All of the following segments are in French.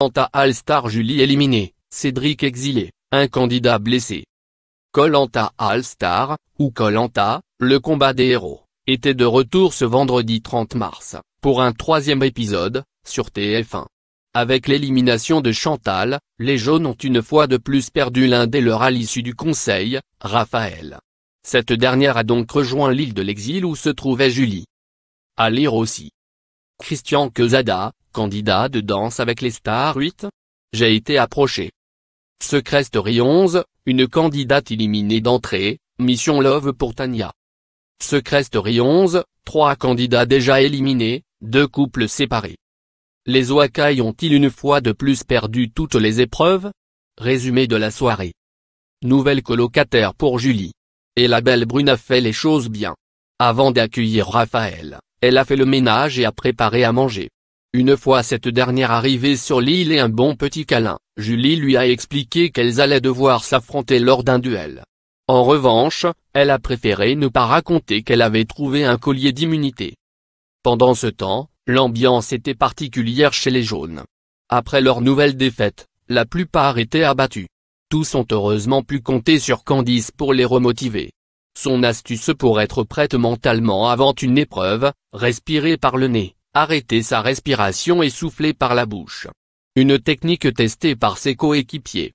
Colanta All-Star Julie éliminée, Cédric exilé, un candidat blessé. Colanta All-Star, ou Colanta, le combat des héros, était de retour ce vendredi 30 mars, pour un troisième épisode, sur TF1. Avec l'élimination de Chantal, les jaunes ont une fois de plus perdu l'un des leurs à l'issue du conseil, Raphaël. Cette dernière a donc rejoint l'île de l'exil où se trouvait Julie. À lire aussi. Christian Quezada, candidat de Danse avec les stars 8 J'ai été approché. Secret 11, une candidate éliminée d'entrée, Mission Love pour Tania. Secret 11, trois candidats déjà éliminés, deux couples séparés. Les Oakai ont-ils une fois de plus perdu toutes les épreuves Résumé de la soirée. Nouvelle colocataire pour Julie. Et la belle Brune fait les choses bien. Avant d'accueillir Raphaël. Elle a fait le ménage et a préparé à manger. Une fois cette dernière arrivée sur l'île et un bon petit câlin, Julie lui a expliqué qu'elles allaient devoir s'affronter lors d'un duel. En revanche, elle a préféré ne pas raconter qu'elle avait trouvé un collier d'immunité. Pendant ce temps, l'ambiance était particulière chez les jaunes. Après leur nouvelle défaite, la plupart étaient abattus. Tous ont heureusement pu compter sur Candice pour les remotiver. Son astuce pour être prête mentalement avant une épreuve, respirer par le nez, arrêter sa respiration et souffler par la bouche. Une technique testée par ses coéquipiers.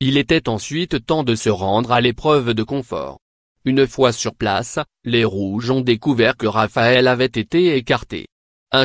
Il était ensuite temps de se rendre à l'épreuve de confort. Une fois sur place, les Rouges ont découvert que Raphaël avait été écarté. Un